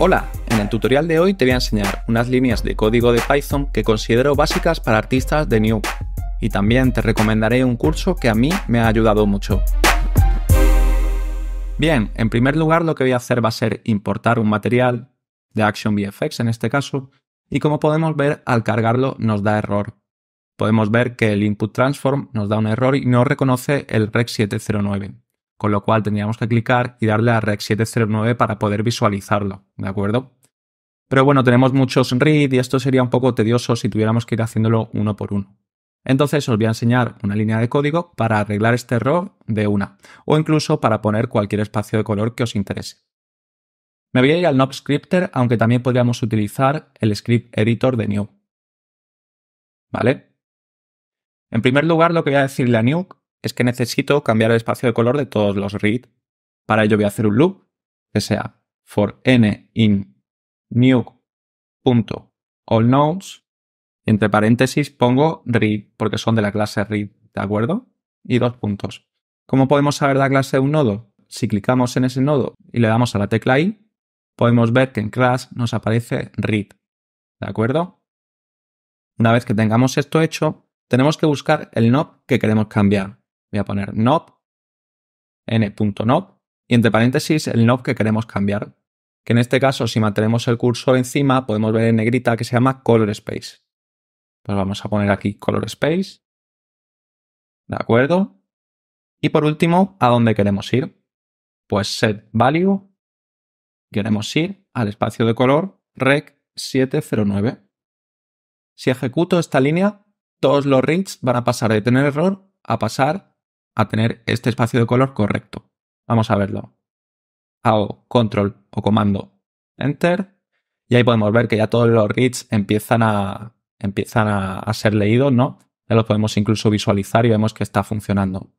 Hola, en el tutorial de hoy te voy a enseñar unas líneas de código de Python que considero básicas para artistas de New. Y también te recomendaré un curso que a mí me ha ayudado mucho. Bien, en primer lugar lo que voy a hacer va a ser importar un material de Action VFX en este caso, y como podemos ver al cargarlo nos da error. Podemos ver que el input transform nos da un error y no reconoce el rec 709 con lo cual tendríamos que clicar y darle a Rec 709 para poder visualizarlo, ¿de acuerdo? Pero bueno, tenemos muchos read y esto sería un poco tedioso si tuviéramos que ir haciéndolo uno por uno. Entonces os voy a enseñar una línea de código para arreglar este error de una, o incluso para poner cualquier espacio de color que os interese. Me voy a ir al Knob Scripter, aunque también podríamos utilizar el Script Editor de New. ¿Vale? En primer lugar, lo que voy a decirle a Nuke es que necesito cambiar el espacio de color de todos los read. Para ello voy a hacer un loop que sea for n in new punto all nodes entre paréntesis pongo read porque son de la clase read, ¿de acuerdo? Y dos puntos. ¿Cómo podemos saber la clase de un nodo? Si clicamos en ese nodo y le damos a la tecla i, podemos ver que en class nos aparece read, ¿de acuerdo? Una vez que tengamos esto hecho, tenemos que buscar el knob que queremos cambiar. Voy a poner knob, n.knob, y entre paréntesis el knob que queremos cambiar. Que en este caso, si mantenemos el cursor encima, podemos ver en negrita que se llama color space. Pues vamos a poner aquí color space. ¿De acuerdo? Y por último, ¿a dónde queremos ir? Pues set value. Queremos ir al espacio de color rec 709. Si ejecuto esta línea, todos los reads van a pasar de tener error a pasar a tener este espacio de color correcto. Vamos a verlo. Hago control o comando enter y ahí podemos ver que ya todos los reads empiezan a, empiezan a, ser leídos, ¿no? Ya los podemos incluso visualizar y vemos que está funcionando.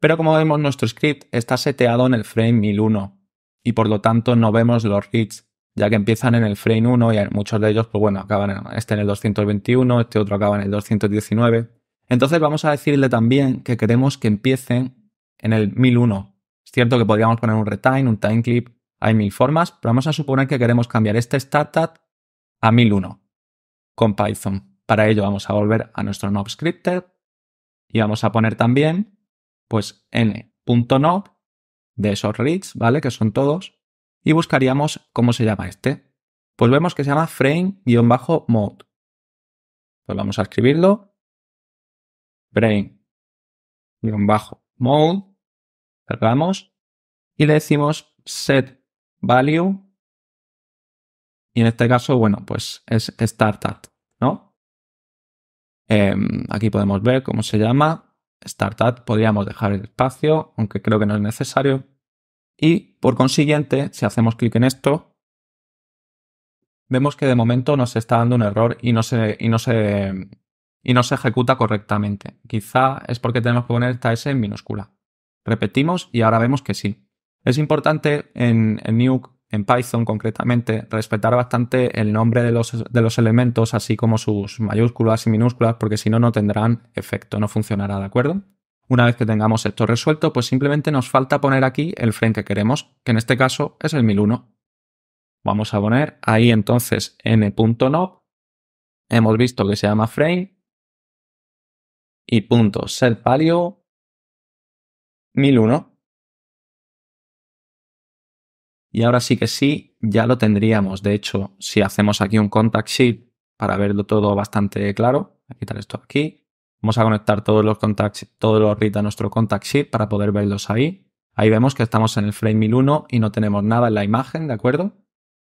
Pero como vemos, nuestro script está seteado en el frame 1001 y por lo tanto no vemos los reads, ya que empiezan en el frame 1 y muchos de ellos, pues bueno, acaban en, este en el 221, este otro acaba en el 219 entonces vamos a decirle también que queremos que empiecen en el 1001. Es cierto que podríamos poner un retime, un time clip, hay mil formas, pero vamos a suponer que queremos cambiar este startup a 1001 con Python. Para ello vamos a volver a nuestro knob scripter y vamos a poner también pues n.knob de esos reads, ¿vale? Que son todos. Y buscaríamos cómo se llama este. Pues vemos que se llama frame-mode. Pues vamos a escribirlo brain-mode, cerramos, y le decimos set value, y en este caso, bueno, pues es startup, ¿no? Em, aquí podemos ver cómo se llama, startup, podríamos dejar el espacio, aunque creo que no es necesario, y por consiguiente, si hacemos clic en esto, vemos que de momento nos está dando un error y no y no se y no se ejecuta correctamente. Quizá es porque tenemos que poner esta S en minúscula. Repetimos y ahora vemos que sí. Es importante en, en Nuke, en Python concretamente, respetar bastante el nombre de los, de los elementos, así como sus mayúsculas y minúsculas, porque si no, no tendrán efecto, no funcionará, ¿de acuerdo? Una vez que tengamos esto resuelto, pues simplemente nos falta poner aquí el frame que queremos, que en este caso es el 1001. Vamos a poner ahí entonces n.nob. Hemos visto que se llama frame y punto set value 1001. Y ahora sí que sí, ya lo tendríamos. De hecho, si hacemos aquí un contact sheet para verlo todo bastante claro, quitar esto aquí. Vamos a conectar todos los contacts, todos los reads a nuestro contact sheet para poder verlos ahí. Ahí vemos que estamos en el frame 1001 y no tenemos nada en la imagen, ¿de acuerdo?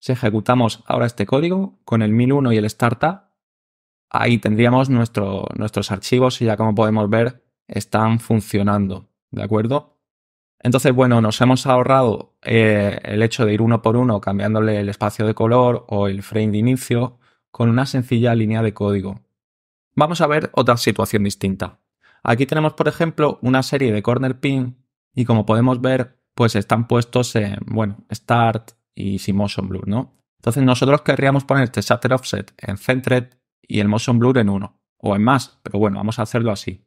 Si ejecutamos ahora este código con el 1001 y el startup, Ahí tendríamos nuestros archivos y ya como podemos ver están funcionando, ¿de acuerdo? Entonces, bueno, nos hemos ahorrado eh, el hecho de ir uno por uno cambiándole el espacio de color o el frame de inicio con una sencilla línea de código. Vamos a ver otra situación distinta. Aquí tenemos, por ejemplo, una serie de corner pin y como podemos ver, pues están puestos en, bueno, start y Simoson Blue, ¿no? Entonces nosotros querríamos poner este shutter offset en centered y el motion blur en uno, o en más, pero bueno, vamos a hacerlo así.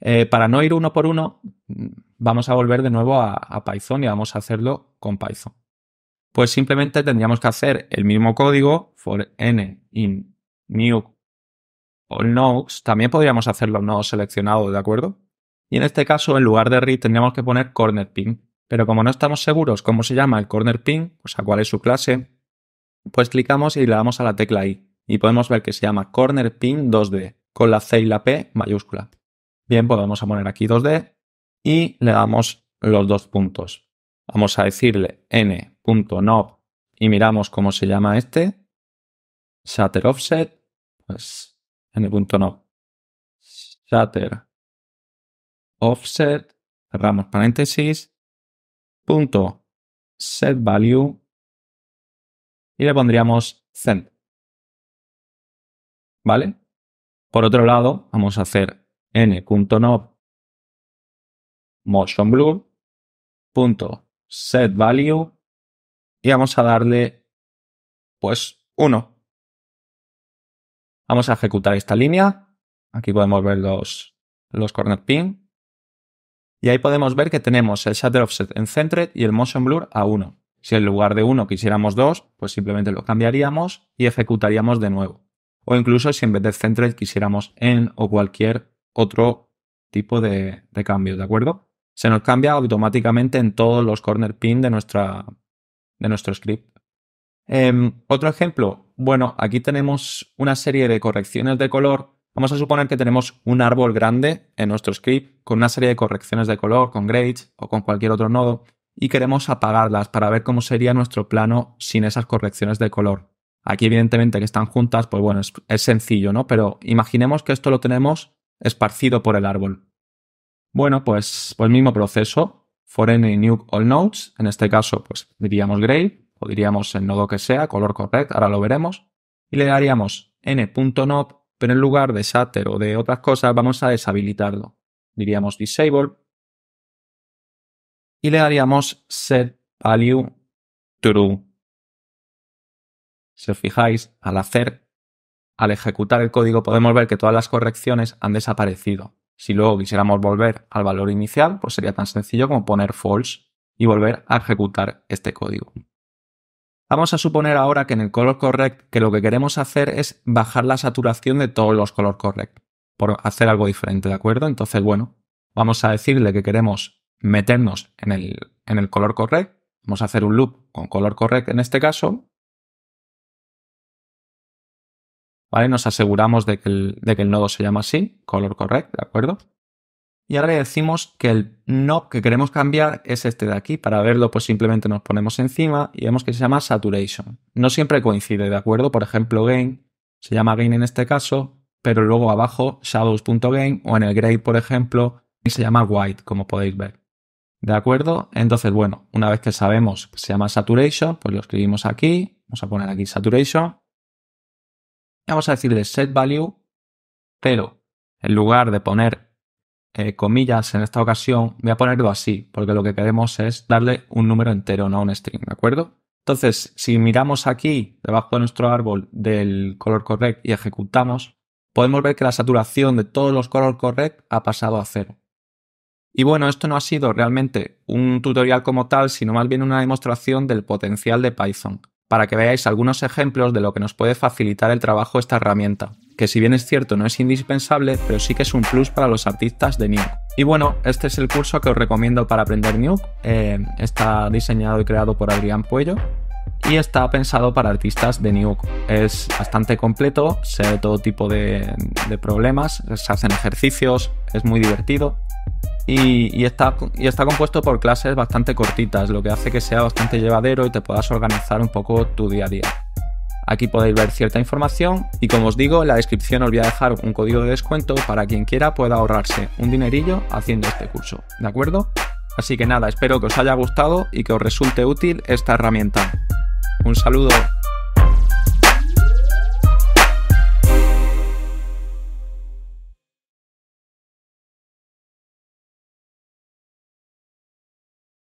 Eh, para no ir uno por uno, mm, vamos a volver de nuevo a, Python y vamos a hacerlo con Python. Pues simplemente tendríamos que hacer el mismo código for n in new all nodes. También podríamos hacerlo no nodo seleccionado, ¿de acuerdo? Y en este caso, en lugar de read, tendríamos que poner corner pin. Pero como no estamos seguros cómo se llama el corner pin, o sea, cuál es su clase, pues clicamos y le damos a la tecla I y podemos ver que se llama corner pin 2D con la C y la P mayúscula. Bien, pues vamos a poner aquí 2D y le damos los dos puntos. Vamos a decirle n.knob y miramos cómo se llama este. Shutter offset, pues n.knob. Shutter offset, cerramos paréntesis, punto set value y le pondríamos cent. ¿vale? Por otro lado, vamos a hacer n.nob motion y vamos a darle pues 1. Vamos a ejecutar esta línea. Aquí podemos ver los, los corner pin. Y ahí podemos ver que tenemos el shutter offset en center y el motion blur a 1. Si en lugar de 1 quisiéramos 2, pues simplemente lo cambiaríamos y ejecutaríamos de nuevo o incluso si en vez de central quisiéramos en o cualquier otro tipo de, cambio, ¿de acuerdo? Se nos cambia automáticamente en todos los corner pin de, nuestra, de nuestro script. Em, otro ejemplo, bueno, aquí tenemos una serie de correcciones de color. Vamos a suponer que tenemos un árbol grande en nuestro script con una serie de correcciones de color, con grades o con cualquier otro nodo, y queremos apagarlas para ver cómo sería nuestro plano sin esas correcciones de color. Aquí, evidentemente, que están juntas, pues bueno, es, sencillo, ¿no? Pero imaginemos que esto lo tenemos esparcido por el árbol. Bueno, pues, pues mismo proceso, for any new all nodes, en este caso, pues diríamos gray, o diríamos el nodo que sea, color correct, ahora lo veremos, y le daríamos n.nob, pero en lugar de shatter o de otras cosas, vamos a deshabilitarlo. Diríamos disable, y le daríamos set value true. Si os fijáis, al hacer, al ejecutar el código podemos ver que todas las correcciones han desaparecido. Si luego quisiéramos volver al valor inicial, pues sería tan sencillo como poner false y volver a ejecutar este código. Vamos a suponer ahora que en el color correct que lo que queremos hacer es bajar la saturación de todos los color correct por hacer algo diferente, ¿de acuerdo? Entonces, bueno, vamos a decirle que queremos meternos en el, en el color correct, vamos a hacer un loop con color correct en este caso Nos aseguramos de que, el, nodo se llama así, color correct, ¿de acuerdo? Y ahora decimos que el nodo que queremos cambiar es este de aquí. Para verlo, pues simplemente nos ponemos encima y vemos que se llama saturation. No siempre coincide, ¿de acuerdo? Por ejemplo, gain se llama gain en este caso, pero luego abajo shadows.gain o en el grade, por ejemplo, se llama white, como podéis ver. ¿De acuerdo? Entonces, bueno, una vez que sabemos que se llama saturation, pues lo escribimos aquí. Vamos a poner aquí saturation vamos a decirle set value pero En lugar de poner eh, comillas en esta ocasión, voy a ponerlo así, porque lo que queremos es darle un número entero, no un string, ¿de acuerdo? Entonces, si miramos aquí, debajo de nuestro árbol del color correct y ejecutamos, podemos ver que la saturación de todos los color correct ha pasado a cero. Y bueno, esto no ha sido realmente un tutorial como tal, sino más bien una demostración del potencial de Python para que veáis algunos ejemplos de lo que nos puede facilitar el trabajo esta herramienta, que si bien es cierto no es indispensable, pero sí que es un plus para los artistas de Nuke. Y bueno, este es el curso que os recomiendo para aprender Nuke, eh, está diseñado y creado por Adrián Puello y está pensado para artistas de Nuke. Es bastante completo, se ve todo tipo de problemas, se hacen ejercicios, es muy divertido y, está, y está compuesto por clases bastante cortitas, lo que hace que sea bastante llevadero y te puedas organizar un poco tu día a día. Aquí podéis ver cierta información y como os digo, en la descripción os voy a dejar un código de descuento para quien quiera pueda ahorrarse un dinerillo haciendo este curso, ¿de acuerdo? Así que nada, espero que os haya gustado y que os resulte útil esta herramienta. Un saludo.